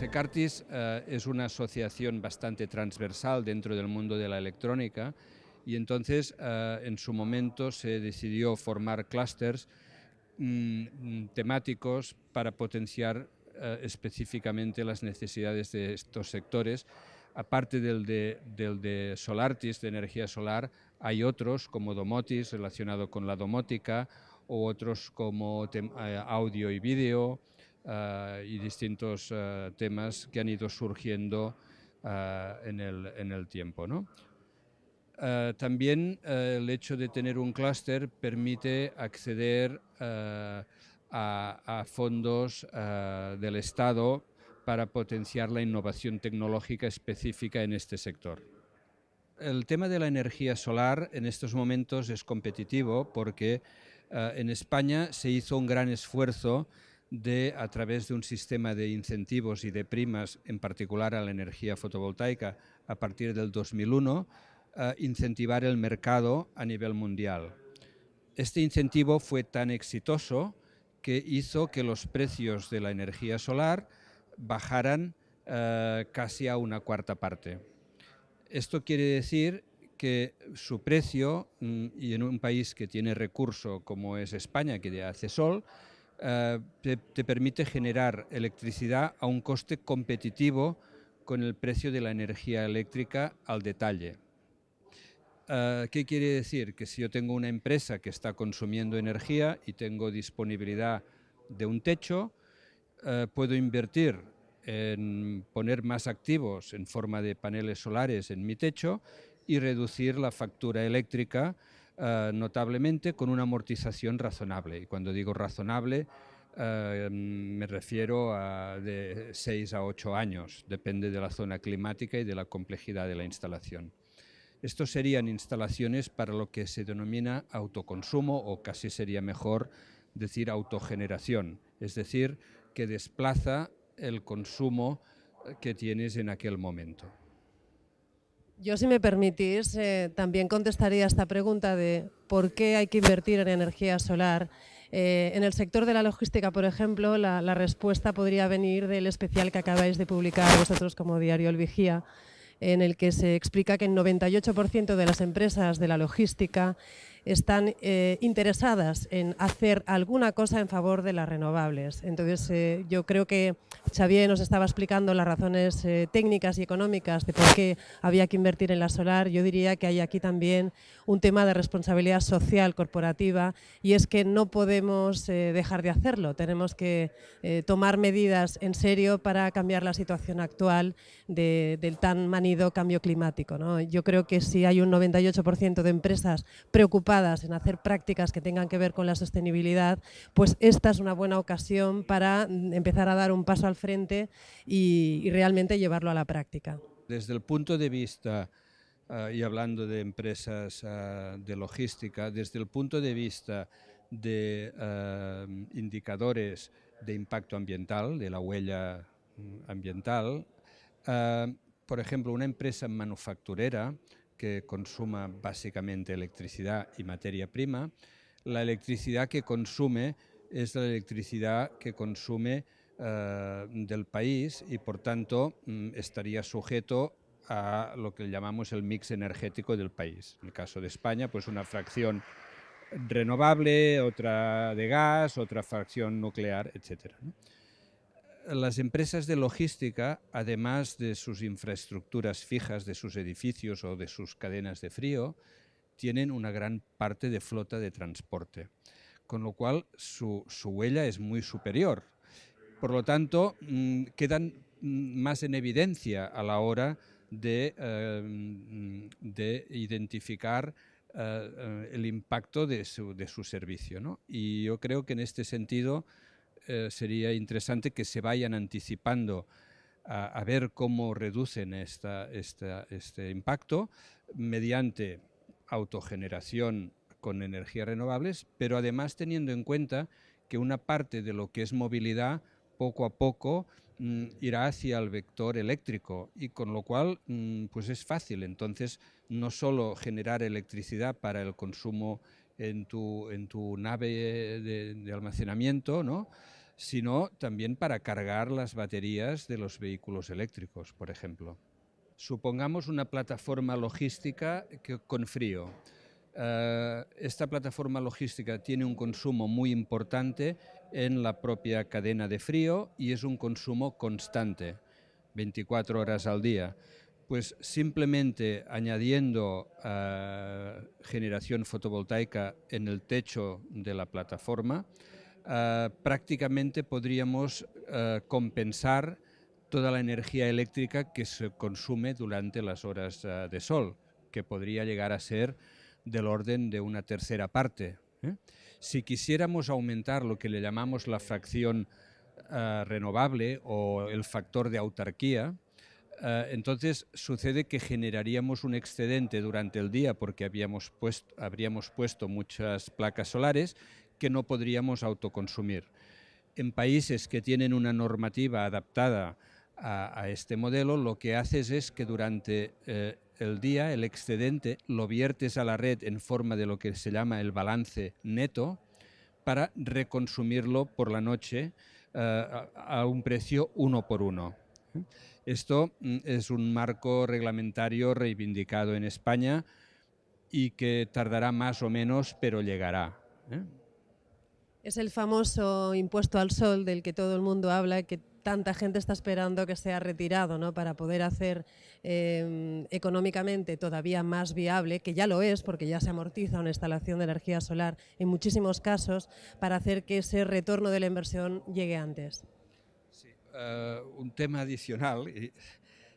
Secartis eh, es una asociación bastante transversal dentro del mundo de la electrónica y entonces eh, en su momento se decidió formar clústeres mm, mm, temáticos para potenciar eh, específicamente las necesidades de estos sectores. Aparte del de, del de Solartis, de energía solar, hay otros como Domotis, relacionado con la domótica, o otros como audio y vídeo, eh, y distintos eh, temas que han ido surgiendo eh, en el, tiempo. también el hecho de tener un clúster permite acceder a, fondos del Estado para potenciar la innovación tecnológica específica en este sector. El tema de la energía solar en estos momentos es competitivo porque en España se hizo un gran esfuerzo de, a través de un sistema de incentivos y de primas, en particular a la energía fotovoltaica, a partir del 2001, eh, incentivar el mercado a nivel mundial. Este incentivo fue tan exitoso que hizo que los precios de la energía solar bajaran eh, casi a una cuarta parte. Esto quiere decir que su precio, mm, y en un país que tiene recurso como es España, que ya hace sol, eh, te, permite generar electricidad a un coste competitivo con el precio de la energía eléctrica al detalle. Eh, ¿Qué quiere decir? Que si yo tengo una empresa que está consumiendo energía y tengo disponibilidad de un techo, eh, puedo invertir en poner más activos en forma de paneles solares en mi techo y reducir la factura eléctrica eh, notablemente con una amortización razonable. Y cuando digo razonable, eh, me refiero a de 6 a 8 años, depende de la zona climática y de la complejidad de la instalación. Estos serían instalaciones para lo que se denomina autoconsumo o casi sería mejor decir autogeneración, es decir, que desplaza el consumo que tienes en aquel momento. Yo, si me permitís, eh, también contestaría esta pregunta de por qué hay que invertir en energía solar. Eh, en el sector de la logística, por ejemplo, la, la, respuesta podría venir del especial que acabáis de publicar vosotros como diario El Vigía, en el que se explica que el 98% de las empresas de la logística están eh, interesadas en hacer alguna cosa en favor de las renovables. Entonces, eh, yo creo que Xavier nos estaba explicando las razones eh, técnicas y económicas de por qué había que invertir en la solar. Yo diría que hay aquí también un tema de responsabilidad social corporativa y es que no podemos dejar de hacerlo. Tenemos que tomar medidas en serio para cambiar la situación actual del tan manido cambio climático. Yo creo que si hay un 98% de empresas preocupadas en hacer prácticas que tengan que ver con la sostenibilidad, pues esta es una buena ocasión para empezar a dar un paso al frente y, realmente llevarlo a la práctica. Desde el punto de vista, ah, y hablando de empresas ah, de logística, desde el punto de vista de ah, indicadores de impacto ambiental, de la huella mm, ambiental, por ejemplo, una empresa manufacturera que consuma básicamente electricidad y materia prima, la electricidad que consume es la electricidad que consume eh, del país y por tanto mm, estaría sujeto a lo que llamamos el mix energético del país. En el caso de España, pues una fracción renovable, otra de gas, otra fracción nuclear, etc las empresas de logística, además de sus infraestructuras fijas, de sus edificios o de sus cadenas de frío, tienen una gran parte de flota de transporte, con lo cual su, huella es muy superior. Por lo tanto, mm, quedan mm, más en evidencia a la hora de, eh, identificar eh, eh, el impacto de su, servicio. Y yo creo que en este sentido eh, sería interesante que se vayan anticipando a, ver cómo reducen este impacto mediante autogeneración con energías renovables, pero además teniendo en cuenta que una parte de lo que es movilidad poco a poco mm, irá hacia el vector eléctrico y con lo cual mm, pues es fácil entonces no solo generar electricidad para el consumo en tu, en tu nave de, de almacenamiento, ¿no? sino también para cargar las baterías de los vehículos eléctricos, por ejemplo. Supongamos una plataforma logística que, con frío. Eh, esta plataforma logística tiene un consumo muy importante en la propia cadena de frío y es un consumo constante, 24 horas al día. Pues simplemente añadiendo eh, generación fotovoltaica en el techo de la plataforma, eh, prácticamente podríamos eh, compensar toda la energía eléctrica que se consume durante las horas eh, de sol, que podría llegar a ser del orden de una tercera parte. Si quisiéramos aumentar lo que le llamamos la fracción renovable o el factor de autarquía, entonces sucede que generaríamos un excedente durante el día porque habíamos habríamos puesto muchas placas solares que no podríamos autoconsumir. En países que tienen una normativa adaptada a, este modelo, lo que haces es que durante eh, el día el excedente lo viertes a la red en forma de lo que se llama el balance neto para reconsumirlo por la noche eh, a, un precio uno por uno. Esto mm, es un marco reglamentario reivindicado en España y que tardará más o menos, pero llegará. ¿eh? Es el famoso impuesto al sol del que todo el mundo habla, que tanta gente está esperando que sea retirado, ¿no? Para poder hacer eh, económicamente todavía más viable, que ya lo es, porque ya se amortiza una instalación de energía solar en muchísimos casos, para hacer que ese retorno de la inversión llegue antes. Sí, eh, un tema adicional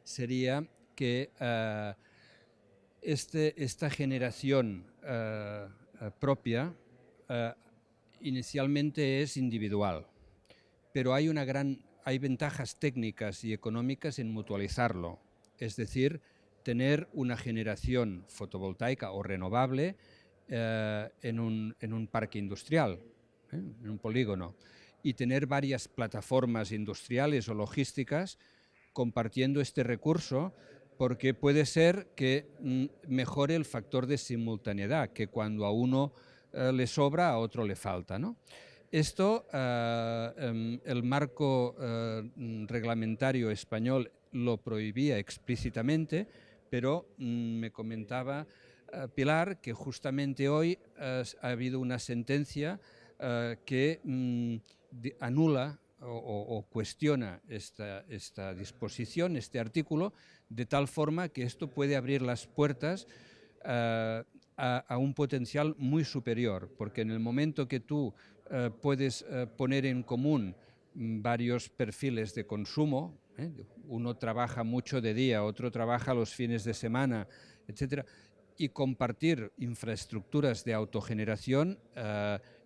sería que eh, este, esta generación propia inicialmente es individual, pero hay, una gran, hay ventajas técnicas y económicas en mutualizarlo, es decir, tener una generación fotovoltaica o renovable eh, en, un, parque industrial, ¿eh? en un polígono, y tener varias plataformas industriales o logísticas compartiendo este recurso porque puede ser que mm, mejore el factor de simultaneidad, que cuando a uno eh, le sobra, a otro le falta. ¿no? Esto, eh, em, el marco eh, reglamentario español lo prohibía explícitamente, pero mm, me comentaba Pilar que justamente hoy ha habido una sentencia que mm, anula o, cuestiona esta, disposición, este artículo, de tal forma que esto puede abrir las puertas a, un potencial muy superior, porque en el momento que tú eh, puedes eh, poner en común mm, varios perfiles de consumo, ¿eh? uno trabaja mucho de día, otro trabaja los fines de semana, etcétera, y compartir infraestructuras de autogeneración,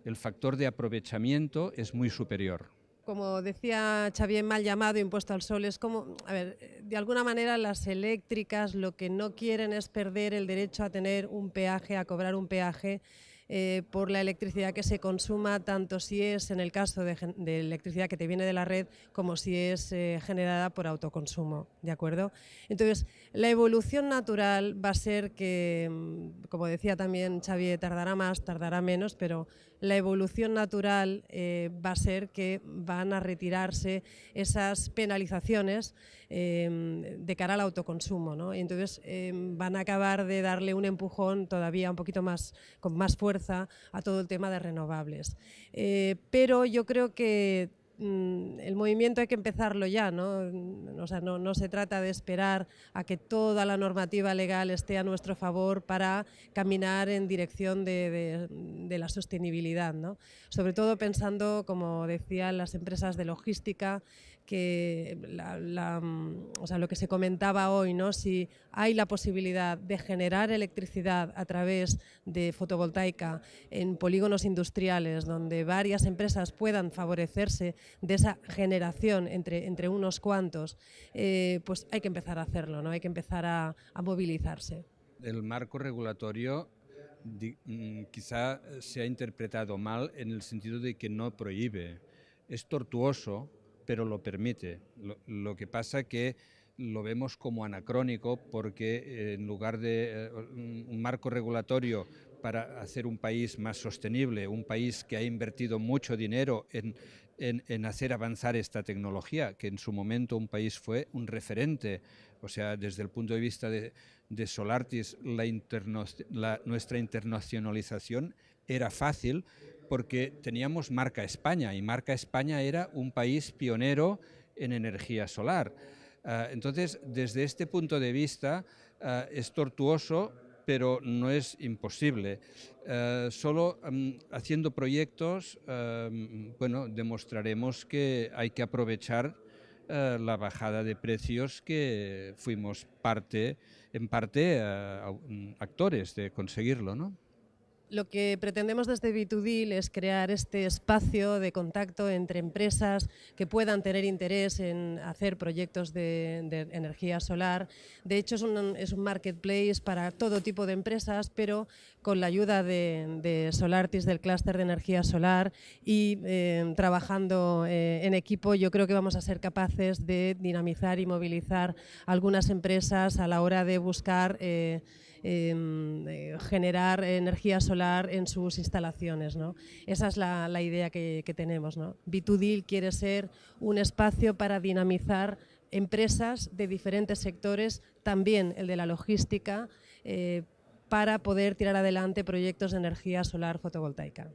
el factor de aprovechamiento es muy superior como decía Xavier, mal llamado impuesto al sol, es como, a ver, de alguna manera las eléctricas lo que no quieren es perder el derecho a tener un peaje, a cobrar un peaje eh, por la electricidad que se consuma, tanto si es en el caso de, electricidad que te viene de la red como si es eh, generada por autoconsumo. ¿De acuerdo? Entonces, la evolución natural va a ser que, mm, como decía también Xavier, tardará más, tardará menos, pero la evolución natural eh, va a ser que van a retirarse esas penalizaciones em, de cara al autoconsumo. ¿no? Y entonces em, van a acabar de darle un empujón todavía un poquito más, con más a todo el tema de renovables. Eh, pero yo creo que mm, el movimiento hay que empezarlo ya, ¿no? no, se trata de esperar a que toda la normativa legal esté a nuestro favor para caminar en dirección de, la sostenibilidad, Sobre todo pensando, como decían las empresas de logística que mm, o sea, lo que se comentaba hoy, ¿no? si hay la posibilidad de generar electricidad a través de fotovoltaica en polígonos industriales, donde varias empresas puedan favorecerse de esa generación entre, entre unos cuantos, eh, pues hay que empezar a hacerlo, ¿no? hay que empezar a, a movilizarse. El marco regulatorio mm, quizá se ha interpretado mal en el sentido de que no prohíbe. Es tortuoso pero lo permite. Lo, que pasa que lo vemos como anacrónico porque eh, en lugar de eh, un marco regulatorio para hacer un país más sostenible, un país que ha invertido mucho dinero en, hacer avanzar esta tecnología, que en su momento un país fue un referente, o sea, desde el punto de vista de, Solartis, nuestra internacionalización era fácil, porque teníamos Marca España y Marca España era un país pionero en energía solar. Ah, entonces, desde este punto de vista, ah, es tortuoso, pero no es imposible. Ah, solo mm, haciendo proyectos, bueno, demostraremos que hay que aprovechar la bajada de precios que fuimos parte, en parte mm, actores de conseguirlo, ¿no? Lo que pretendemos desde b 2 es crear este espacio de contacto entre empresas que puedan tener interés en hacer proyectos de, energía solar. De hecho, es un, marketplace para todo tipo de empresas, pero con la ayuda de, Solartis, del clúster de energía solar y eh, trabajando eh, en equipo, yo creo que vamos a ser capaces de dinamizar y movilizar algunas empresas a la hora de buscar... Eh, Em, eh, generar energía solar en sus instalaciones. ¿no? Esa es la, idea que, tenemos. b B2Deal quiere ser un espacio para dinamizar empresas de diferentes sectores, también el de la logística, eh, para poder tirar adelante proyectos de energía solar fotovoltaica.